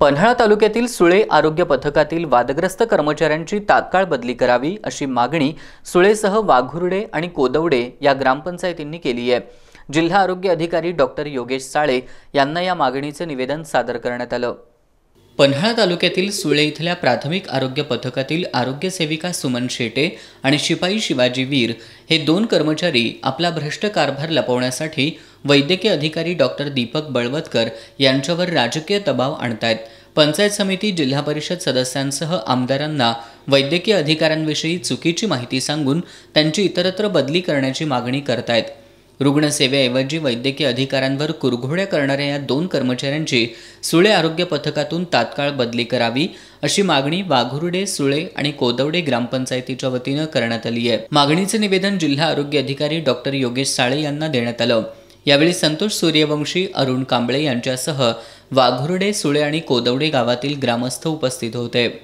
पन्हाळा तालुक्यातील सुळे आरोग्य पथकातील वादग्रस्त कर्मचाऱ्यांची तात्काळ बदली करावी अशी मागणी सुळेसह वाघुर्डे आणि कोदवडे या ग्रामपंचायतींनी केली आहे जिल्हा आरोग्य अधिकारी डॉक्टर योगेश साळे यांना या मागणीचे निवेदन सादर करण्यात आलं पन्हाळा तालुक्यातील सुळे इथल्या प्राथमिक आरोग्य पथकातील आरोग्यसेविका सुमन शेटे आणि शिपाई शिवाजी वीर हे दोन कर्मचारी आपला भ्रष्ट कारभार लपवण्यासाठी वैद्यकीय अधिकारी डॉक्टर दीपक बळवतकर यांच्यावर राजकीय दबाव आणतायत पंचायत समिती जिल्हा परिषद सदस्यांसह आमदारांना वैद्यकीय अधिकाऱ्यांविषयी चुकीची माहिती सांगून त्यांची इतरत्र बदली करण्याची मागणी करतायत रुग्णसेवेऐवजी वैद्यकीय अधिकाऱ्यांवर कुरघोड्या करणाऱ्या या दोन कर्मचाऱ्यांची सुळे आरोग्य पथकातून तात्काळ बदली करावी अशी मागणी वाघुर्डे सुळे आणि कोदवडे ग्रामपंचायतीच्या वतीनं करण्यात आली आहे मागणीचं निवेदन जिल्हा आरोग्य अधिकारी डॉक्टर योगेश साळे यांना देण्यात आलं यावेळी संतोष सूर्यवंशी अरुण कांबळे यांच्यासह वाघुर्डे सुळे आणि कोदवडे गावातील ग्रामस्थ उपस्थित होते